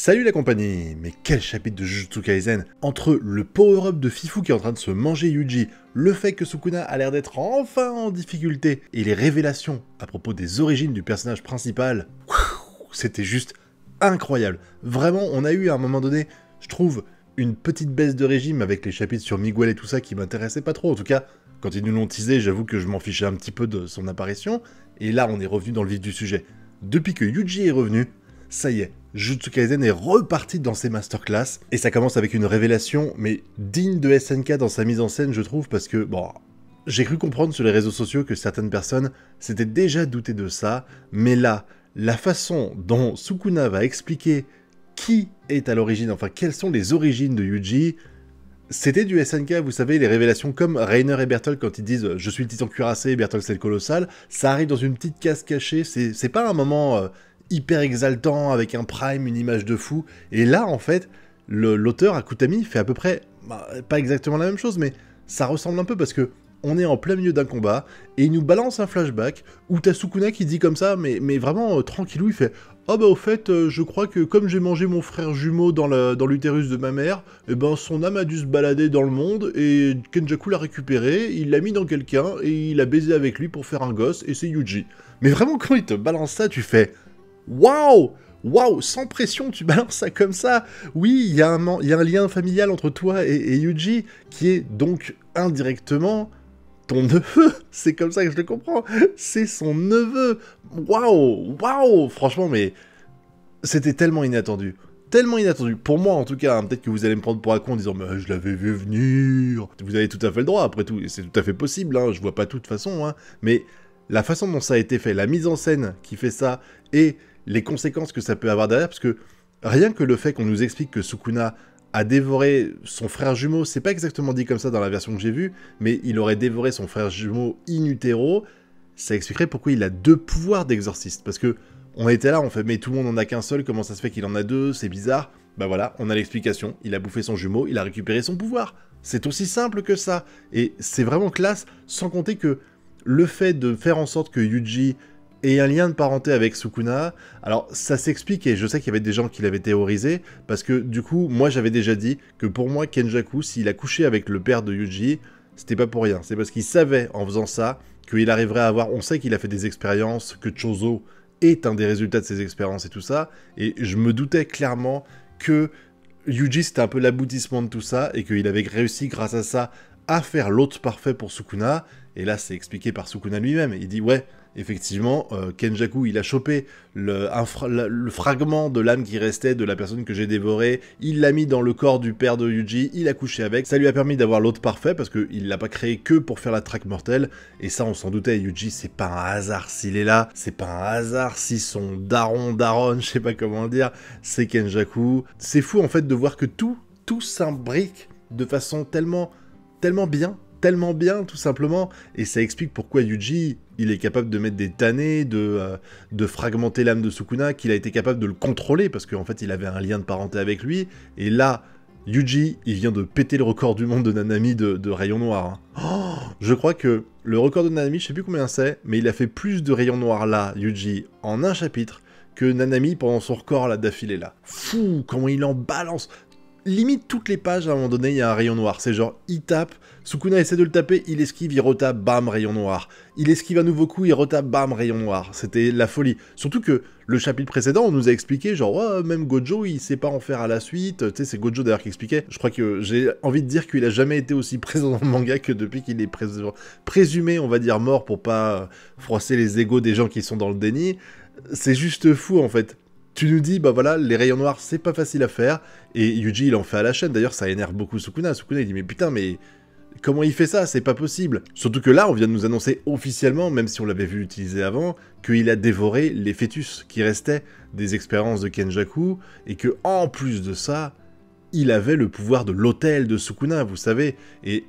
Salut la compagnie Mais quel chapitre de Jujutsu Kaisen Entre le power-up de Fifu qui est en train de se manger Yuji, le fait que Sukuna a l'air d'être enfin en difficulté, et les révélations à propos des origines du personnage principal, c'était juste incroyable. Vraiment, on a eu à un moment donné, je trouve, une petite baisse de régime avec les chapitres sur Miguel et tout ça qui m'intéressaient pas trop. En tout cas, quand ils nous l'ont teasé, j'avoue que je m'en fichais un petit peu de son apparition, et là on est revenu dans le vif du sujet. Depuis que Yuji est revenu, ça y est, Jutsu Kaisen est reparti dans ses masterclass, et ça commence avec une révélation, mais digne de SNK dans sa mise en scène, je trouve, parce que, bon, j'ai cru comprendre sur les réseaux sociaux que certaines personnes s'étaient déjà doutées de ça, mais là, la façon dont Sukuna va expliquer qui est à l'origine, enfin quelles sont les origines de Yuji, c'était du SNK, vous savez, les révélations comme Rainer et Bertolt quand ils disent « je suis le titan cuirassé, Bertolt c'est le colossal », ça arrive dans une petite case cachée, c'est pas un moment... Euh, hyper exaltant avec un prime, une image de fou. Et là, en fait, l'auteur Akutami fait à peu près, bah, pas exactement la même chose, mais ça ressemble un peu parce que on est en plein milieu d'un combat et il nous balance un flashback où Tasukuna qui dit comme ça, mais, mais vraiment tranquille euh, tranquillou, il fait Oh bah au fait, euh, je crois que comme j'ai mangé mon frère jumeau dans l'utérus dans de ma mère, et eh ben son âme a dû se balader dans le monde et Kenjaku l'a récupéré, il l'a mis dans quelqu'un et il a baisé avec lui pour faire un gosse et c'est Yuji. Mais vraiment quand il te balance ça, tu fais Waouh Waouh, sans pression, tu balances ça comme ça. Oui, il y, y, a un lien familial entre toi et, Yuji, qui est donc indirectement ton neveu. C'est comme ça que je le comprends. C'est son neveu. Waouh, waouh. Franchement, mais c'était tellement inattendu. Tellement inattendu. Pour moi, en tout cas, hein, peut-être que vous allez me prendre pour un con en disant Mais je l'avais vu venir. Vous avez tout à fait le droit, après tout. C'est tout à fait possible. Hein. Je vois pas tout de façon. Hein. Mais la façon dont ça a été fait, la mise en scène qui fait ça, et les conséquences que ça peut avoir derrière, parce que rien que le fait qu'on nous explique que Sukuna a dévoré son frère jumeau, c'est pas exactement dit comme ça dans la version que j'ai vue, mais il aurait dévoré son frère jumeau in utero, ça expliquerait pourquoi il a deux pouvoirs d'exorciste, parce que on était là, on fait mais tout le monde en a qu'un seul, comment ça se fait qu'il en a deux, c'est bizarre. Bah voilà, on a l'explication, il a bouffé son jumeau, il a récupéré son pouvoir. C'est aussi simple que ça. Et c'est vraiment classe, sans compter que le fait de faire en sorte que Yuji et un lien de parenté avec Sukuna. Alors ça s'explique et je sais qu'il y avait des gens qui l'avaient théorisé parce que du coup moi j'avais déjà dit que pour moi Kenjaku s'il a couché avec le père de Yuji c'était pas pour rien. C'est parce qu'il savait en faisant ça qu'il arriverait à avoir... On sait qu'il a fait des expériences, que Chozo est un des résultats de ses expériences et tout ça. Et je me doutais clairement que Yuji c'était un peu l'aboutissement de tout ça et qu'il avait réussi grâce à ça à faire l'hôte parfait pour Sukuna. Et là c'est expliqué par Sukuna lui-même. Il dit ouais effectivement, euh, Kenjaku, il a chopé le, fragment de l'âme qui restait de la personne que j'ai dévorée, il l'a mis dans le corps du père de Yuji, il a couché avec, ça lui a permis d'avoir l'autre parfait, parce qu'il l'a pas créé que pour faire la traque mortelle, et ça on s'en doutait, Yuji c'est pas un hasard s'il est là, c'est pas un hasard si son daron, daron, je sais pas comment dire, c'est Kenjaku. C'est fou en fait de voir que tout, tout s'imbrique de façon tellement, tellement bien tellement bien, tout simplement. Et ça explique pourquoi Yuji, il est capable de mettre des tannées, de, euh, de fragmenter l'âme de Sukuna, qu'il a été capable de le contrôler, parce qu'en fait, il avait un lien de parenté avec lui. Et là, Yuji, il vient de péter le record du monde de Nanami de, de rayon noir. Hein. Oh, je crois que le record de Nanami, je sais plus combien c'est, mais il a fait plus de rayons noirs là, Yuji, en un chapitre, que Nanami pendant son record là d'affilée là. Fou, comment il en balance Limite toutes les pages à un moment donné, il y a un rayon noir. C'est genre, il tape, Sukuna essaie de le taper, il esquive, il retape, bam, rayon noir. Il esquive un nouveau coup, il retape, bam, rayon noir. C'était la folie. Surtout que le chapitre précédent, on nous a expliqué, genre, même Gojo, il sait pas en faire à la suite. Tu sais, c'est Gojo d'ailleurs qui expliquait. Je crois que j'ai envie de dire qu'il a jamais été aussi présent dans le manga que depuis qu'il est présumé, on va dire, mort pour pas froisser les égaux des gens qui sont dans le déni. C'est juste fou en fait tu nous dis, bah voilà, les rayons noirs, c'est pas facile à faire, et Yuji, il en fait à la chaîne, d'ailleurs, ça énerve beaucoup Sukuna, Sukuna, il dit, mais putain, mais Comment il fait ça C'est pas possible. Surtout que là, on vient de nous annoncer officiellement, même si on l'avait vu utiliser avant, qu'il a dévoré les fœtus qui restaient des expériences de Kenjaku, et que en plus de ça, il avait le pouvoir de l'hôtel de Sukuna, vous savez. Et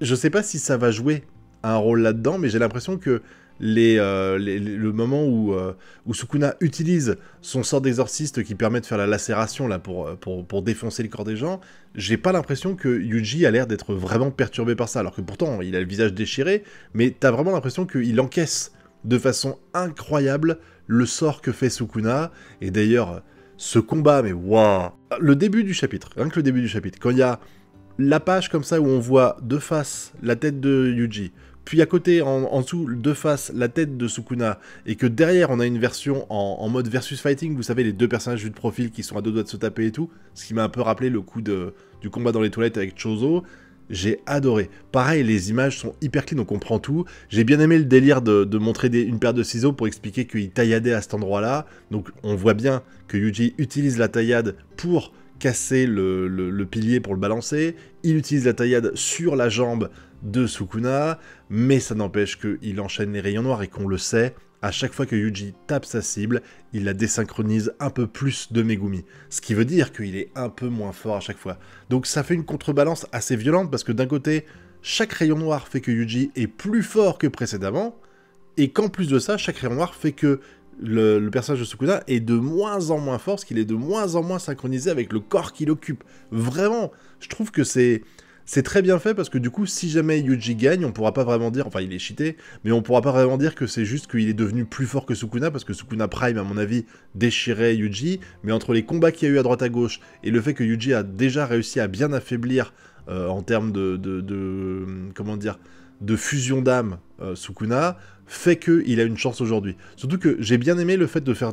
je sais pas si ça va jouer un rôle là-dedans, mais j'ai l'impression que euh, le moment euh, où, Sukuna utilise son sort d'exorciste qui permet de faire la lacération là, euh, pour, pour défoncer le corps des gens, j'ai pas l'impression que Yuji a l'air d'être vraiment perturbé par ça, alors que pourtant il a le visage déchiré, mais t'as vraiment l'impression qu'il encaisse de façon incroyable le sort que fait Sukuna, et d'ailleurs ce combat, mais waouh Le début du chapitre, rien que le début du chapitre, quand il y a la page comme ça où on voit de face la tête de Yuji, puis à côté, en, dessous, de face, la tête de Sukuna, et que derrière, on a une version en, mode versus fighting, vous savez, les deux personnages vus de profil qui sont à deux doigts de se taper et tout, ce qui m'a un peu rappelé le coup de, du combat dans les toilettes avec Chozo, j'ai adoré. Pareil, les images sont hyper clean, donc on comprend tout. J'ai bien aimé le délire de, montrer une paire de ciseaux pour expliquer qu'il tailladait à cet endroit-là. Donc on voit bien que Yuji utilise la taillade pour casser le, pilier pour le balancer. Il utilise la taillade sur la jambe de Sukuna, mais ça n'empêche qu'il enchaîne les rayons noirs et qu'on le sait, à chaque fois que Yuji tape sa cible, il la désynchronise un peu plus de Megumi. Ce qui veut dire qu'il est un peu moins fort à chaque fois. Donc ça fait une contrebalance assez violente parce que d'un côté, chaque rayon noir fait que Yuji est plus fort que précédemment, et qu'en plus de ça, chaque rayon noir fait que le, personnage de Sukuna est de moins en moins fort, parce qu'il est de moins en moins synchronisé avec le corps qu'il occupe. Vraiment, je trouve que c'est... très bien fait parce que du coup, si jamais Yuji gagne, on pourra pas vraiment dire, enfin il est cheaté, mais on pourra pas vraiment dire que c'est juste qu'il est devenu plus fort que Sukuna parce que Sukuna Prime, à mon avis, déchirait Yuji, mais entre les combats qu'il y a eu à droite à gauche et le fait que Yuji a déjà réussi à bien affaiblir euh, en termes de, comment dire, de fusion d'âme euh, Sukuna fait qu'il a une chance aujourd'hui. Surtout que j'ai bien aimé le fait de faire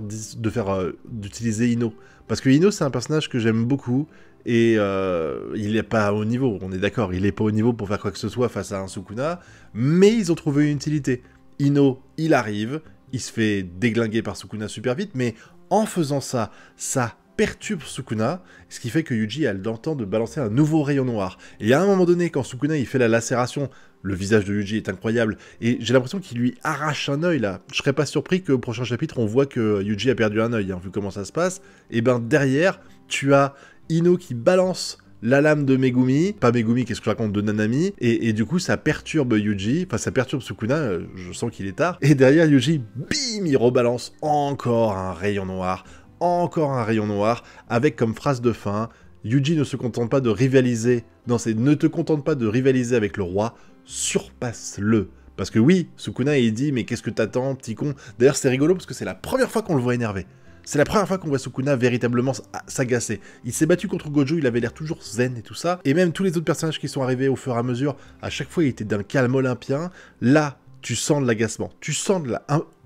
euh, d'utiliser Ino parce que Ino c'est un personnage que j'aime beaucoup et euh, il n'est pas au niveau. On est d'accord, il n'est pas au niveau pour faire quoi que ce soit face à un Sukuna, mais ils ont trouvé une utilité. Ino, il arrive, il se fait déglinguer par Sukuna super vite, mais en faisant ça, ça perturbe Sukuna, ce qui fait que Yuji a le temps de balancer un nouveau rayon noir. Et à un moment donné, quand Sukuna il fait la lacération, le visage de Yuji est incroyable, et j'ai l'impression qu'il lui arrache un œil là. Je serais pas surpris qu'au prochain chapitre, on voit que Yuji a perdu un œil, hein, vu comment ça se passe. Et ben derrière, tu as Ino qui balance la lame de Megumi, pas Megumi, qu'est-ce que je raconte, de Nanami, et, et, du coup ça perturbe Yuji, enfin ça perturbe Sukuna, euh, je sens qu'il est tard, et derrière Yuji, bim, il rebalance encore un rayon noir, encore un rayon noir, avec comme phrase de fin Yuji ne se contente pas de rivaliser dans ses ne te contente pas de rivaliser avec le roi, surpasse-le. Parce que oui, Sukuna il dit mais qu'est-ce que t'attends, petit con D'ailleurs c'est rigolo parce que c'est la première fois qu'on le voit énervé. C'est la première fois qu'on voit Sukuna véritablement s'agacer. Il s'est battu contre Gojo, il avait l'air toujours zen et tout ça. Et même tous les autres personnages qui sont arrivés au fur et à mesure, à chaque fois il était d'un calme olympien. Là, tu sens de l'agacement, tu sens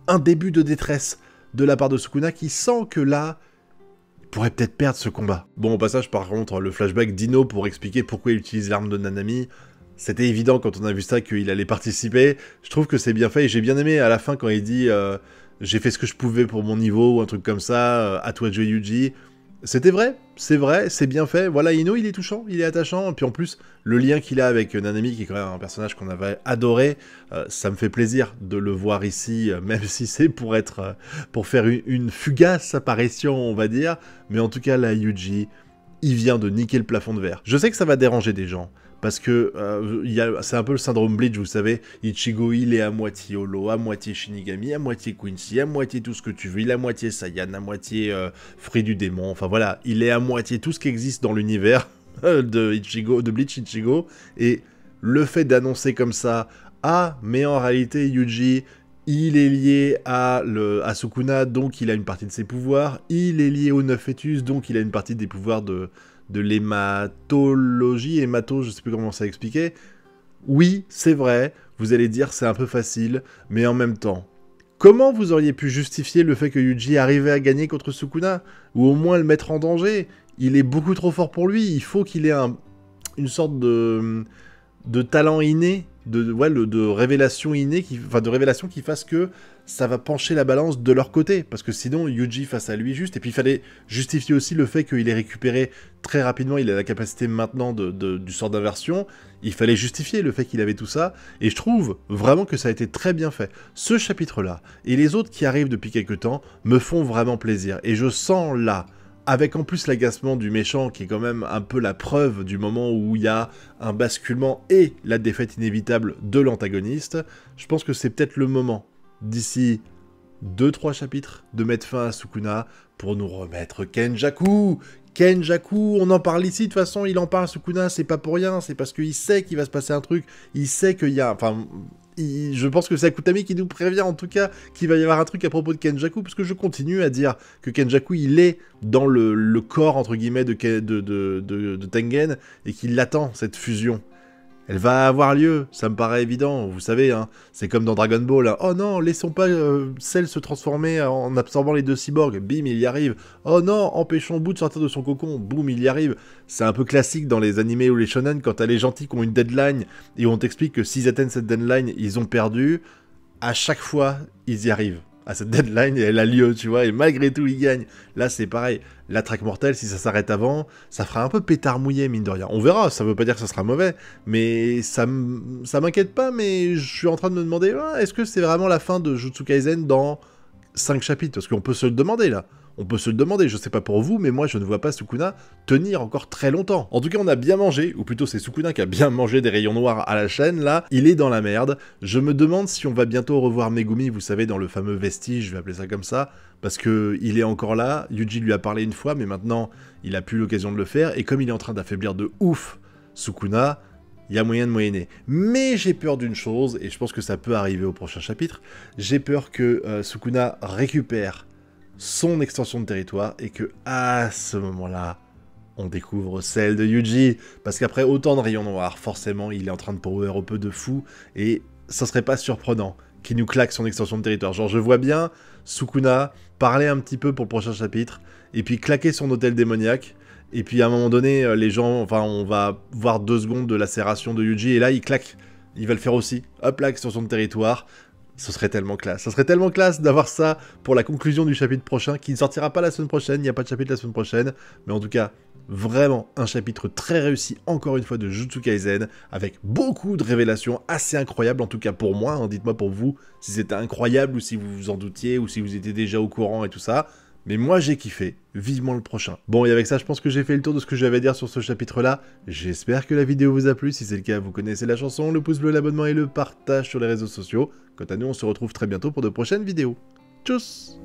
un début de détresse de la part de Sukuna qui sent que là, il pourrait peut-être perdre ce combat. Bon, au passage, par contre, le flashback d'Ino pour expliquer pourquoi il utilise l'arme de Nanami, c'était évident quand on a vu ça qu'il allait participer. Je trouve que c'est bien fait et j'ai bien aimé à la fin quand il dit euh, J'ai fait ce que je pouvais pour mon niveau » ou un truc comme ça, euh, à toi Joe Yuji ». C'était vrai, c'est vrai, c'est bien fait. Voilà, Ino, il est touchant, il est attachant. Et puis en plus, le lien qu'il a avec euh, Nanami, qui est quand même un personnage qu'on avait adoré, euh, ça me fait plaisir de le voir ici, euh, même si c'est pour être, pour faire une, fugace apparition, on va dire. Mais en tout cas, la Yuji, il vient de niquer le plafond de verre. Je sais que ça va déranger des gens, parce que euh, c'est un peu le syndrome Bleach, vous savez, Ichigo il est à moitié Holo, à moitié Shinigami, à moitié Quincy, à moitié tout ce que tu veux, il est à moitié Saiyan, à moitié euh, Fruit du démon, enfin voilà, il est à moitié tout ce qui existe dans l'univers euh, de Ichigo, de Bleach Ichigo, et le fait d'annoncer comme ça, ah mais en réalité Yuji, il est lié à, le, à Sukuna, donc il a une partie de ses pouvoirs. Il est lié au neuf fœtus, donc il a une partie des pouvoirs de, de l'hématologie. Hémato, je sais plus comment ça expliquer. Oui, c'est vrai, vous allez dire c'est un peu facile, mais en même temps, comment vous auriez pu justifier le fait que Yuji arrivait à gagner contre Sukuna Ou au moins le mettre en danger Il est beaucoup trop fort pour lui, il faut qu'il ait une sorte de, de talent inné de, ouais, innées de révélation innée, qui, enfin de révélation qui fasse que ça va pencher la balance de leur côté. Parce que sinon, Yuji face à lui juste, et puis il fallait justifier aussi le fait qu'il est récupéré très rapidement, il a la capacité maintenant de, du sort d'inversion, il fallait justifier le fait qu'il avait tout ça, et je trouve vraiment que ça a été très bien fait. Ce chapitre-là, et les autres qui arrivent depuis quelques temps, me font vraiment plaisir, et je sens là avec en plus l'agacement du méchant qui est quand même un peu la preuve du moment où il y a un basculement et la défaite inévitable de l'antagoniste, je pense que c'est peut-être le moment d'ici 2-3 chapitres de mettre fin à Sukuna pour nous remettre Kenjaku Kenjaku, on en parle ici, de toute façon, il en parle Sukuna, c'est pas pour rien, c'est parce qu'il sait qu'il va se passer un truc, il sait qu'il y a... Enfin, je pense que c'est Akutami qui nous prévient en tout cas qu'il va y avoir un truc à propos de Kenjaku, parce que je continue à dire que Kenjaku il est dans le, corps entre guillemets de, de Tengen et qu'il attend cette fusion. Elle va avoir lieu, ça me paraît évident, vous savez, hein, c'est comme dans Dragon Ball, hein. oh non, laissons pas celle euh, Cell se transformer en absorbant les deux cyborgs, bim, il y arrive, oh non, empêchons Boo de sortir de son cocon, boum, il y arrive. C'est un peu classique dans les animés ou les shonen quand t'as les gentils qui ont une deadline et on t'explique que s'ils atteignent cette deadline, ils ont perdu, à chaque fois, ils y arrivent à cette deadline elle a lieu, tu vois, et malgré tout, il gagne. Là, c'est pareil. La traque mortelle, si ça s'arrête avant, ça fera un peu pétard mouillé, mine de rien. On verra, ça veut pas dire que ça sera mauvais, mais ça, ça m'inquiète pas, mais je suis en train de me demander, ah, est-ce que c'est vraiment la fin de Jutsu Kaisen dans 5 chapitres Parce qu'on peut se le demander, là. On peut se le demander, je sais pas pour vous, mais moi je ne vois pas Sukuna tenir encore très longtemps. En tout cas, on a bien mangé, ou plutôt c'est Sukuna qui a bien mangé des rayons noirs à la chaîne, là, il est dans la merde. Je me demande si on va bientôt revoir Megumi, vous savez, dans le fameux vestige, je vais appeler ça comme ça, parce que il est encore là, Yuji lui a parlé une fois, mais maintenant, il a plus l'occasion de le faire, et comme il est en train d'affaiblir de ouf Sukuna, il y a moyen de moyenner. Mais j'ai peur d'une chose, et je pense que ça peut arriver au prochain chapitre, j'ai peur que euh, Sukuna récupère son extension de territoire et que à ce moment-là, on découvre celle de Yuji. Parce qu'après autant de rayons noirs, forcément, il est en train de power un peu de fou et ça serait pas surprenant qu'il nous claque son extension de territoire. Genre, je vois bien Sukuna parler un petit peu pour le prochain chapitre et puis claquer son hôtel démoniaque. Et puis à un moment donné, euh, les gens, enfin, on va voir deux secondes de lacération de Yuji et là, il claque. Il va le faire aussi. Hop là, extension de territoire. Ce serait tellement classe. ce serait tellement classe d'avoir ça pour la conclusion du chapitre prochain, qui ne sortira pas la semaine prochaine, il n'y a pas de chapitre la semaine prochaine, mais en tout cas, vraiment un chapitre très réussi, encore une fois, de Jutsu Kaisen, avec beaucoup de révélations assez incroyables, en tout cas pour moi, hein. dites-moi pour vous si c'était incroyable ou si vous vous en doutiez ou si vous étiez déjà au courant et tout ça. Mais moi j'ai kiffé, vivement le prochain. Bon et avec ça je pense que j'ai fait le tour de ce que j'avais à dire sur ce chapitre là. J'espère que la vidéo vous a plu, si c'est le cas vous connaissez la chanson, le pouce bleu, l'abonnement et le partage sur les réseaux sociaux. Quant à nous on se retrouve très bientôt pour de prochaines vidéos. Tchuss